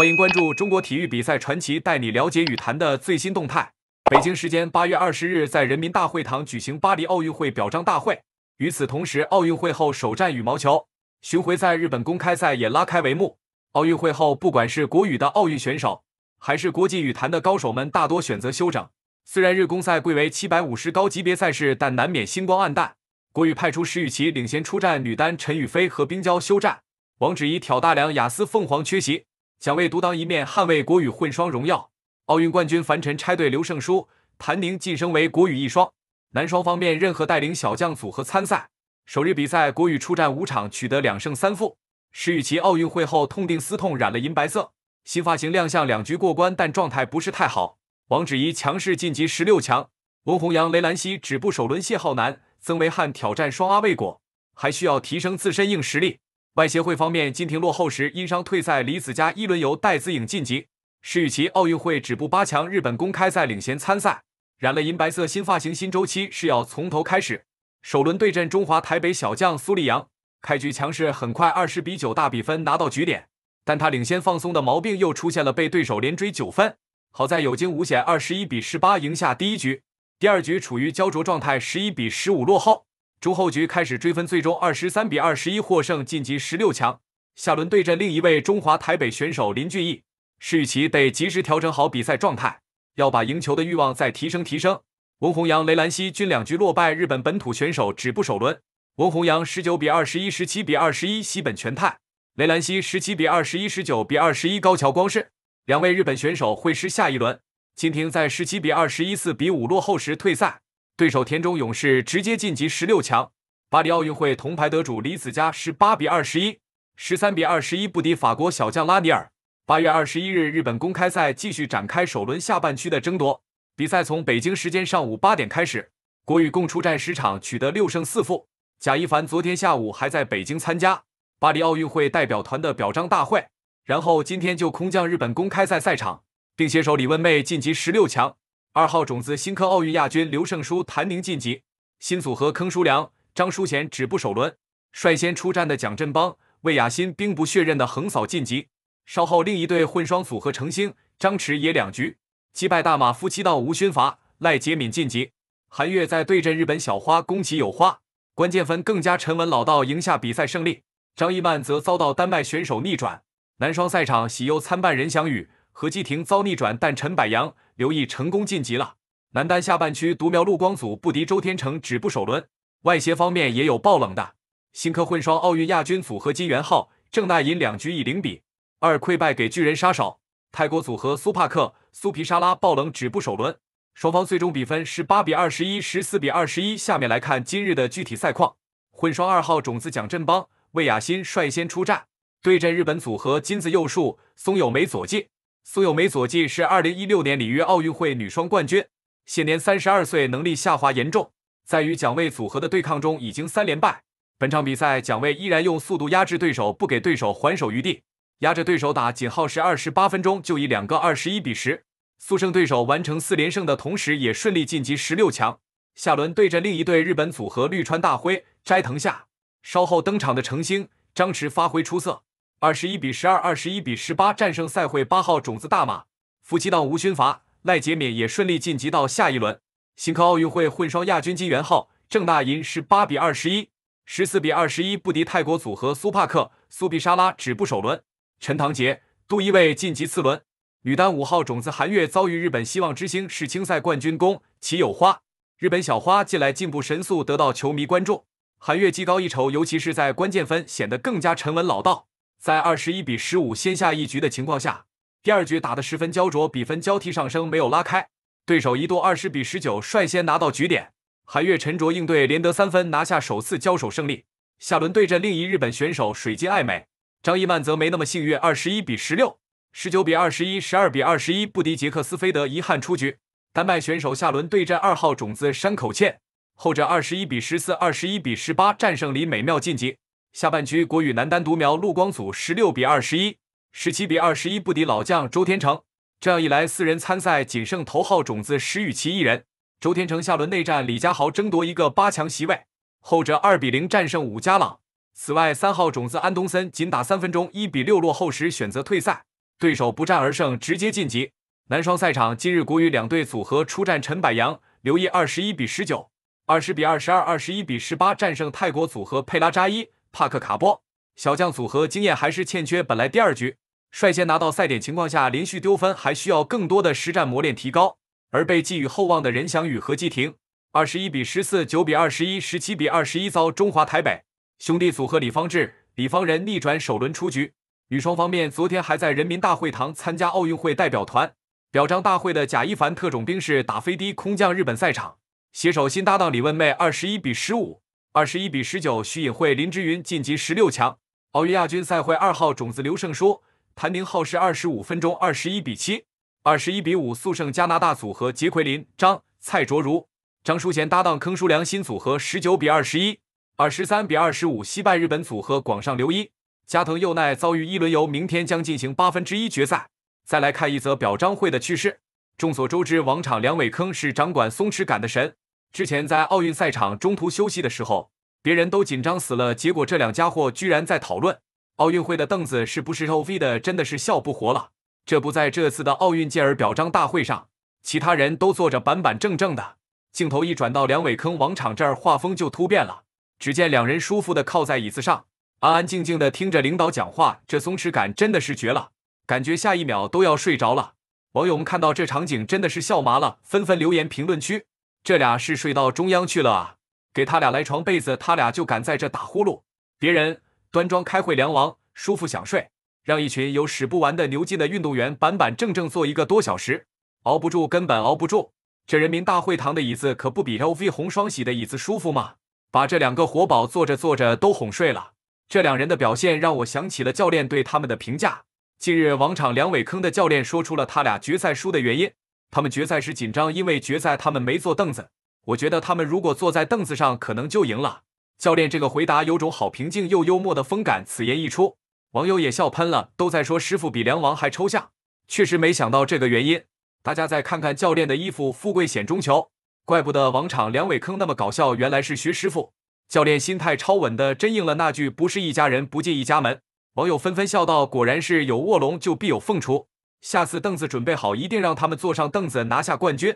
欢迎关注中国体育比赛传奇，带你了解羽坛的最新动态。北京时间八月二十日，在人民大会堂举行巴黎奥运会表彰大会。与此同时，奥运会后首战羽毛球巡回赛日本公开赛也拉开帷幕。奥运会后，不管是国羽的奥运选手，还是国际羽坛的高手们，大多选择休整。虽然日公赛贵为七百五十高级别赛事，但难免星光黯淡。国羽派出石宇奇领衔出战女单，陈雨菲和冰娇休战，王芷怡挑大梁，雅思凤凰缺席。蒋为独当一面，捍卫国羽混双荣耀。奥运冠军樊晨拆对刘胜书、谭宁晋升为国羽一双。男双方面，任何带领小将组合参赛。首日比赛，国羽出战五场，取得两胜三负。石宇奇奥运会后痛定思痛，染了银白色新发型亮相，两局过关，但状态不是太好。王芷怡强势晋级十六强。翁弘洋、雷兰熙止步首轮。谢浩南、曾维汉挑战双阿未果，还需要提升自身硬实力。外协会方面，金廷落后时因伤退赛，李子嘉一轮由戴子颖晋级。世羽奇奥运会止步八强，日本公开赛领衔参赛。染了银白色新发型，新周期是要从头开始。首轮对阵中华台北小将苏立阳，开局强势，很快二十比九大比分拿到局点。但他领先放松的毛病又出现了，被对手连追九分。好在有惊无险，二十一比十八赢下第一局。第二局处于焦灼状态，十一比十五落后。朱厚菊开始追分，最终二十三比二十一获胜，晋级十六强。下轮对阵另一位中华台北选手林俊毅，施雨奇得及时调整好比赛状态，要把赢球的欲望再提升提升。文宏扬、雷兰熙均两局落败，日本本土选手止步首轮。文宏扬十九比二十一、十七比二十一，西本全太；雷兰熙十七比二十一、十九比二十一，高桥光世，两位日本选手会师下一轮。蜻蜓在十七比二十一四比五落后时退赛。对手田中勇士直接晋级十六强。巴黎奥运会铜牌得主李子嘉十八比二十一、十三比二十一不敌法国小将拉尼尔。八月二十一日，日本公开赛继续展开首轮下半区的争夺，比赛从北京时间上午八点开始。国羽共出战十场，取得六胜四负。贾一凡昨天下午还在北京参加巴黎奥运会代表团的表彰大会，然后今天就空降日本公开赛赛场，并携手李文妹晋级十六强。二号种子新科奥运亚军刘胜书、谭宁晋级，新组合坑叔良、张淑贤止步首轮。率先出战的蒋振邦、魏雅欣兵不血刃的横扫晋级。稍后，另一对混双组合程星、张驰也两局击败大马夫妻道吴勋伐、赖洁敏晋级。韩悦在对阵日本小花宫崎有花，关键分更加沉稳老道，赢下比赛胜利。张一曼则遭到丹麦选手逆转。男双赛场喜忧参半，任翔宇、何济霆遭逆转，但陈柏阳。刘毅成功晋级了。男单下半区独苗陆光祖不敌周天成，止步首轮。外协方面也有爆冷的。新科混双奥运亚军组合金元昊、郑娜银两局以零比二溃败给巨人杀手。泰国组合苏帕克、苏皮沙拉爆冷止步首轮。双方最终比分是八比二十一，十四比二十一。下面来看今日的具体赛况。混双二号种子蒋振邦、魏雅欣率先出战，对阵日本组合金子佑树、松友美佐介。苏有梅左季是二零一六年里约奥运会女双冠军，现年三十二岁，能力下滑严重。在与蒋卫组合的对抗中，已经三连败。本场比赛，蒋卫依然用速度压制对手，不给对手还手余地，压着对手打，仅耗时二十八分钟就以两个二十一比十速胜对手，完成四连胜的同时，也顺利晋级十六强。下轮对阵另一对日本组合绿川大辉、斋藤夏。稍后登场的程星、张驰发挥出色。二十一比十二，二十一比十八，战胜赛会八号种子大马夫妻档吴勋伐赖洁敏，也顺利晋级到下一轮。新科奥运会混双亚军金元昊郑大银是八比二十一，十四比二十一不敌泰国组合苏帕克苏比沙拉止步首轮。陈唐杰杜一卫晋级次轮。女单五号种子韩悦遭遇日本希望之星世青赛冠军宫崎有花。日本小花近来进步神速，得到球迷关注。韩悦技高一筹，尤其是在关键分显得更加沉稳老道。在二十一比十五先下一局的情况下，第二局打得十分焦灼，比分交替上升，没有拉开。对手一度二十比十九率先拿到局点，海月沉着应对，连得三分，拿下首次交手胜利。下轮对阵另一日本选手水晶爱美，张一曼则没那么幸运，二十一比十六、十九比二十一、十二比二十一不敌杰克斯菲德，遗憾出局。丹麦选手下轮对阵二号种子山口茜，后者二十一比十四、二十一比十八战胜李美妙晋级。下半局，国羽男单独苗陆光祖十六比二十一、十七比二十一不敌老将周天成。这样一来，四人参赛仅剩头号种子石宇奇一人。周天成下轮内战李佳豪争夺一个八强席位，后者二比零战胜武佳朗。此外，三号种子安东森仅打三分钟一比六落后时选择退赛，对手不战而胜直接晋级。男双赛场今日国羽两队组合出战陈柏阳、刘毅二十一比十九、二十比二十二、二十一比十八战胜泰国组合佩拉扎伊。帕克卡波小将组合经验还是欠缺，本来第二局率先拿到赛点情况下连续丢分，还需要更多的实战磨练提高。而被寄予厚望的任翔宇和季婷，二十一比十四、九比二十一、十七比二十一遭中华台北兄弟组合李方志、李方仁逆转首轮出局。女双方面，昨天还在人民大会堂参加奥运会代表团表彰大会的贾一凡特种兵式打飞的空降日本赛场，携手新搭档李问妹二十一比十五。二十一比十九，徐尹慧、林之云晋级十六强。奥运亚军赛会二号种子刘胜书、谭宁耗时二十五分钟，二十一比七，二十一比五速胜加拿大组合杰奎琳、张蔡卓如、张淑贤搭档坑叔良新组合十九比二十一，二十三比二十五惜败日本组合广上留一、加藤佑奈遭遇一轮游，明天将进行八分之一决赛。再来看一则表彰会的趣事：众所周知，王场梁伟坑是掌管松弛感的神。之前在奥运赛场中途休息的时候，别人都紧张死了，结果这两家伙居然在讨论奥运会的凳子是不是 O V 的，真的是笑不活了。这不，在这次的奥运健儿表彰大会上，其他人都坐着板板正正的，镜头一转到梁伟坑王场这儿，画风就突变了。只见两人舒服的靠在椅子上，安安静静的听着领导讲话，这松弛感真的是绝了，感觉下一秒都要睡着了。网友们看到这场景真的是笑麻了，纷纷留言评论区。这俩是睡到中央去了啊！给他俩来床被子，他俩就敢在这打呼噜。别人端庄开会，梁王舒服想睡，让一群有使不完的牛劲的运动员板板正正坐一个多小时，熬不住根本熬不住。这人民大会堂的椅子可不比 LV 红双喜的椅子舒服吗？把这两个活宝坐着坐着都哄睡了。这两人的表现让我想起了教练对他们的评价。近日，王场梁伟坑的教练说出了他俩决赛输的原因。他们决赛时紧张，因为决赛他们没坐凳子。我觉得他们如果坐在凳子上，可能就赢了。教练这个回答有种好平静又幽默的风感。此言一出，网友也笑喷了，都在说师傅比梁王还抽象。确实没想到这个原因。大家再看看教练的衣服，富贵险中求，怪不得王场梁伟坑那么搞笑，原来是徐师傅。教练心态超稳的，真应了那句不是一家人不进一家门。网友纷纷笑道，果然是有卧龙就必有凤雏。下次凳子准备好，一定让他们坐上凳子拿下冠军。